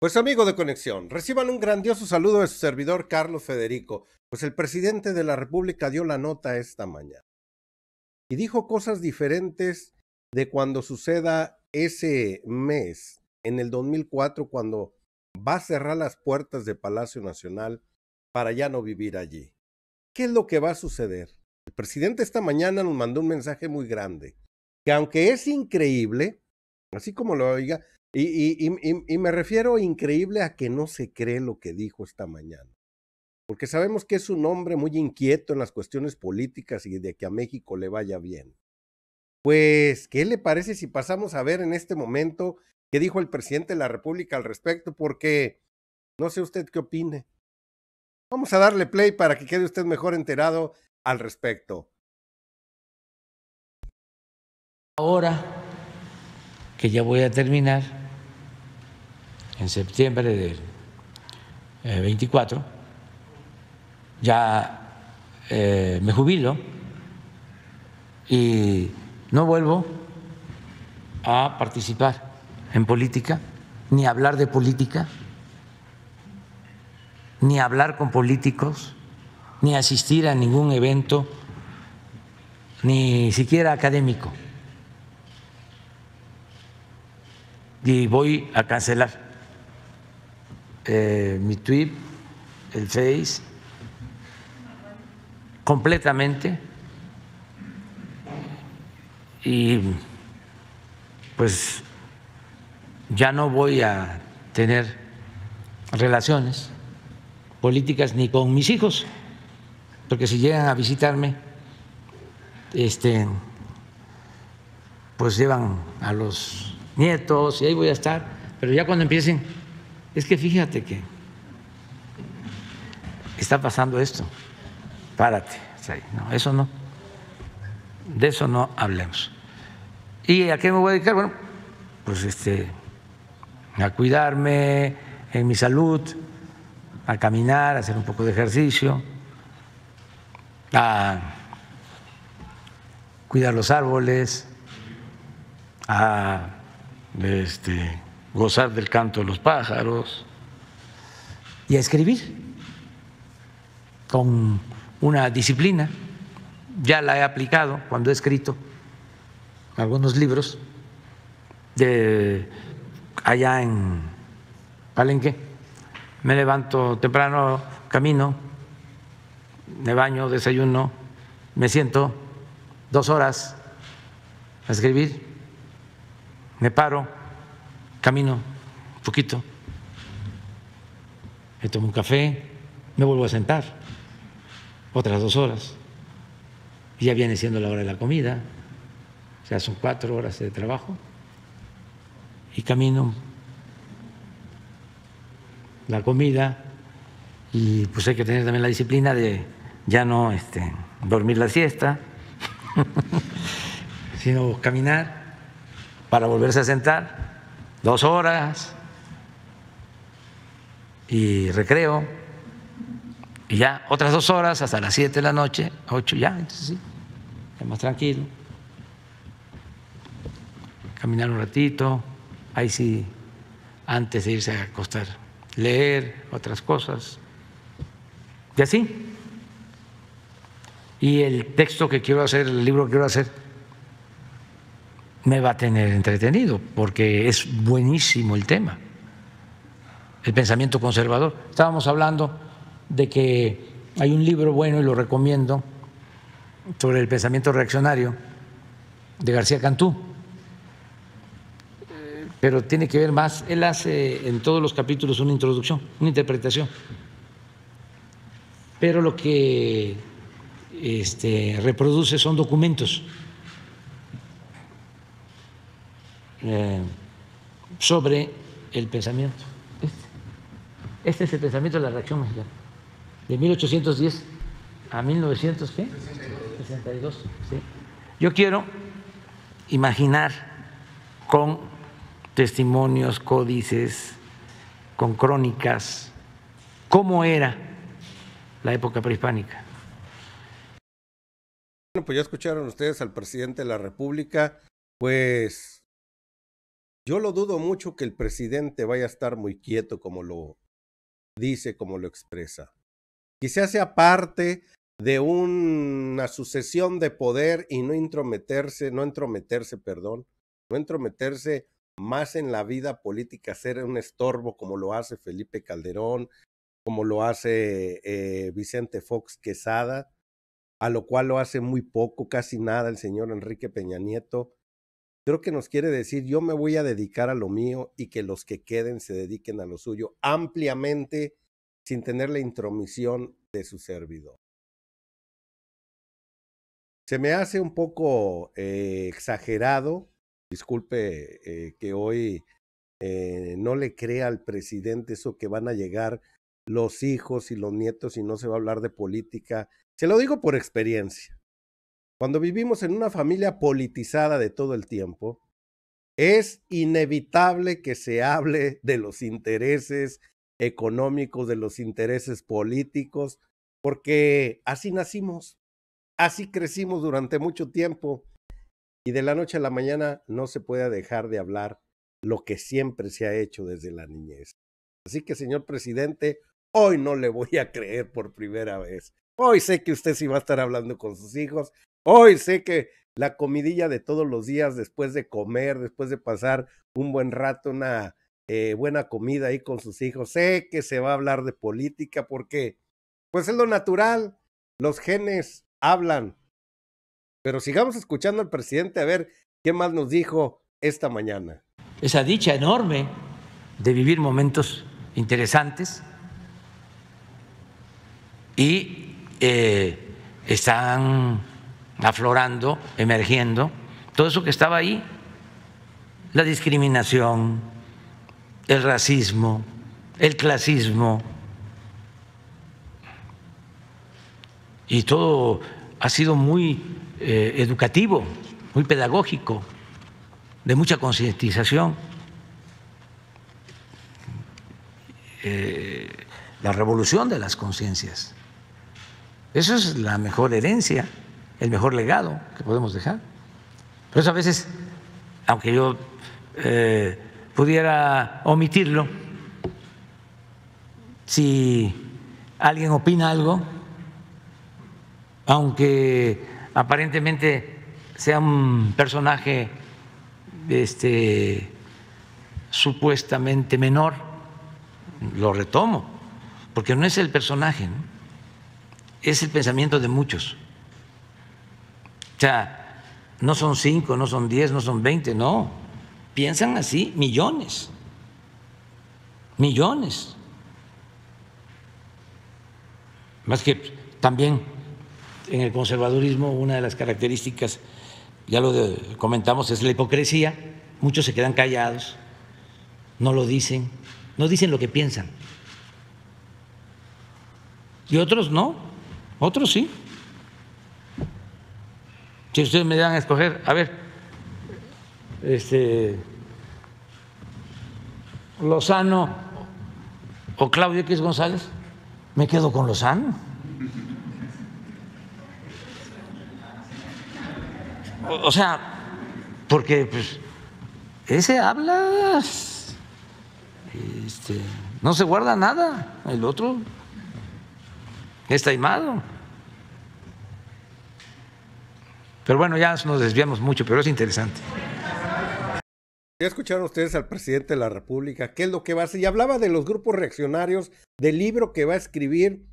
Pues amigo de Conexión, reciban un grandioso saludo de su servidor Carlos Federico, pues el presidente de la República dio la nota esta mañana y dijo cosas diferentes de cuando suceda ese mes en el 2004 cuando va a cerrar las puertas de Palacio Nacional para ya no vivir allí. ¿Qué es lo que va a suceder? El presidente esta mañana nos mandó un mensaje muy grande, que aunque es increíble, así como lo oiga, y, y, y, me refiero increíble a que no se cree lo que dijo esta mañana. Porque sabemos que es un hombre muy inquieto en las cuestiones políticas y de que a México le vaya bien. Pues, ¿qué le parece si pasamos a ver en este momento qué dijo el presidente de la República al respecto? Porque no sé usted qué opine. Vamos a darle play para que quede usted mejor enterado al respecto. Ahora que ya voy a terminar en septiembre del 24, eh, ya eh, me jubilo y no vuelvo a participar en política, ni hablar de política, ni hablar con políticos, ni asistir a ningún evento, ni siquiera académico. y voy a cancelar eh, mi tweet, el Face, completamente y pues ya no voy a tener relaciones políticas ni con mis hijos, porque si llegan a visitarme, este, pues llevan a los nietos y ahí voy a estar, pero ya cuando empiecen, es que fíjate que está pasando esto, párate, no, eso no, de eso no hablemos. ¿Y a qué me voy a dedicar? Bueno, pues este, a cuidarme en mi salud, a caminar, a hacer un poco de ejercicio, a cuidar los árboles, a de este, gozar del canto de los pájaros y a escribir con una disciplina. Ya la he aplicado cuando he escrito algunos libros de allá en Palenque. Me levanto temprano, camino, me baño, desayuno, me siento dos horas a escribir me paro, camino un poquito, me tomo un café, me vuelvo a sentar, otras dos horas. Y ya viene siendo la hora de la comida, o sea, son cuatro horas de trabajo. Y camino la comida y pues hay que tener también la disciplina de ya no este, dormir la siesta, sino caminar para volverse a sentar, dos horas y recreo, y ya otras dos horas hasta las siete de la noche, ocho, ya, entonces sí, estamos más tranquilo. Caminar un ratito, ahí sí, antes de irse a acostar, leer otras cosas, y así. Y el texto que quiero hacer, el libro que quiero hacer, me va a tener entretenido, porque es buenísimo el tema, el pensamiento conservador. Estábamos hablando de que hay un libro bueno, y lo recomiendo, sobre el pensamiento reaccionario de García Cantú, pero tiene que ver más, él hace en todos los capítulos una introducción, una interpretación, pero lo que este, reproduce son documentos Eh, sobre el pensamiento. Este, este. es el pensamiento de la reacción mexicana. De 1810 a 1962 Yo quiero imaginar con testimonios, códices, con crónicas, cómo era la época prehispánica. Bueno, pues ya escucharon ustedes al presidente de la República, pues yo lo dudo mucho que el presidente vaya a estar muy quieto como lo dice, como lo expresa. Quizás sea parte de una sucesión de poder y no intrometerse, no entrometerse, perdón, no entrometerse más en la vida política, ser un estorbo como lo hace Felipe Calderón, como lo hace eh, Vicente Fox Quesada, a lo cual lo hace muy poco, casi nada el señor Enrique Peña Nieto, Creo que nos quiere decir, yo me voy a dedicar a lo mío y que los que queden se dediquen a lo suyo ampliamente sin tener la intromisión de su servidor. Se me hace un poco eh, exagerado, disculpe eh, que hoy eh, no le crea al presidente eso que van a llegar los hijos y los nietos y no se va a hablar de política. Se lo digo por experiencia cuando vivimos en una familia politizada de todo el tiempo, es inevitable que se hable de los intereses económicos, de los intereses políticos, porque así nacimos, así crecimos durante mucho tiempo y de la noche a la mañana no se puede dejar de hablar lo que siempre se ha hecho desde la niñez. Así que, señor presidente, hoy no le voy a creer por primera vez. Hoy sé que usted sí va a estar hablando con sus hijos Hoy sé que la comidilla de todos los días después de comer, después de pasar un buen rato, una eh, buena comida ahí con sus hijos, sé que se va a hablar de política porque, pues es lo natural, los genes hablan. Pero sigamos escuchando al presidente a ver qué más nos dijo esta mañana. Esa dicha enorme de vivir momentos interesantes y eh, están aflorando, emergiendo, todo eso que estaba ahí, la discriminación, el racismo, el clasismo, y todo ha sido muy eh, educativo, muy pedagógico, de mucha concientización. Eh, la revolución de las conciencias. Eso es la mejor herencia el mejor legado que podemos dejar. Por eso a veces, aunque yo eh, pudiera omitirlo, si alguien opina algo, aunque aparentemente sea un personaje este, supuestamente menor, lo retomo, porque no es el personaje, es el pensamiento de muchos. O sea, no son cinco, no son diez, no son veinte, no. Piensan así millones, millones. Más que también en el conservadurismo una de las características, ya lo comentamos, es la hipocresía. Muchos se quedan callados, no lo dicen, no dicen lo que piensan. Y otros no, otros sí. Si ustedes me dan a escoger, a ver, este, Lozano o Claudio X González, me quedo con Lozano. O, sea, porque pues, ese habla, este, no se guarda nada, el otro está imado. Pero bueno, ya nos desviamos mucho, pero es interesante. Ya escucharon ustedes al presidente de la República, qué es lo que va a hacer. Y hablaba de los grupos reaccionarios, del libro que va a escribir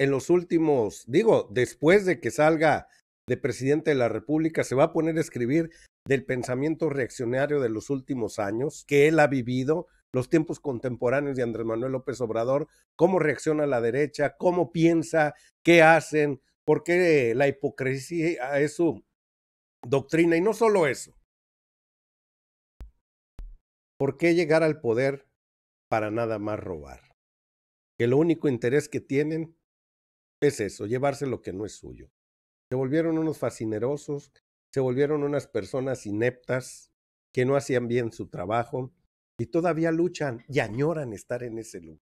en los últimos, digo, después de que salga de presidente de la República, se va a poner a escribir del pensamiento reaccionario de los últimos años, que él ha vivido, los tiempos contemporáneos de Andrés Manuel López Obrador, cómo reacciona la derecha, cómo piensa, qué hacen, por qué la hipocresía es su doctrina. Y no solo eso. ¿Por qué llegar al poder para nada más robar? Que lo único interés que tienen es eso, llevarse lo que no es suyo. Se volvieron unos fascinerosos, se volvieron unas personas ineptas que no hacían bien su trabajo y todavía luchan y añoran estar en ese lugar.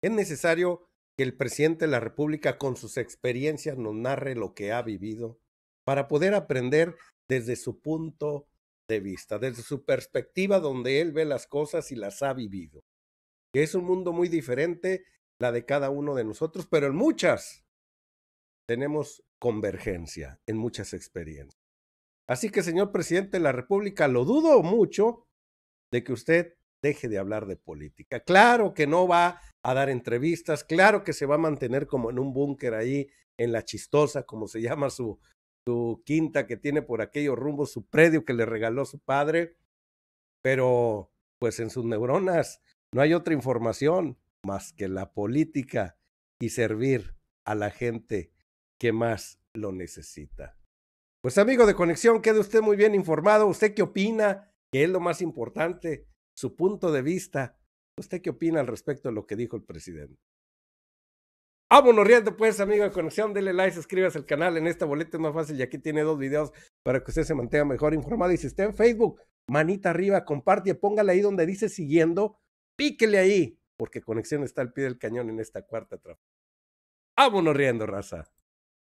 Es necesario que el presidente de la República con sus experiencias nos narre lo que ha vivido para poder aprender desde su punto de vista, desde su perspectiva donde él ve las cosas y las ha vivido. Que es un mundo muy diferente la de cada uno de nosotros, pero en muchas tenemos convergencia, en muchas experiencias. Así que, señor presidente de la República, lo dudo mucho de que usted deje de hablar de política. Claro que no va a dar entrevistas, claro que se va a mantener como en un búnker ahí, en la chistosa, como se llama su su quinta que tiene por aquellos rumbos, su predio que le regaló su padre, pero pues en sus neuronas no hay otra información más que la política y servir a la gente que más lo necesita. Pues amigo de conexión, quede usted muy bien informado. ¿Usted qué opina? ¿Qué es lo más importante? Su punto de vista. ¿Usted qué opina al respecto de lo que dijo el presidente? Vámonos ah, riendo pues, amigo de Conexión. Denle like, suscríbase al canal. En esta boleta es más fácil y aquí tiene dos videos para que usted se mantenga mejor informado. Y si está en Facebook, manita arriba, comparte, póngale ahí donde dice siguiendo, píquele ahí, porque Conexión está al pie del cañón en esta cuarta trampa. Ah, Vámonos riendo, raza.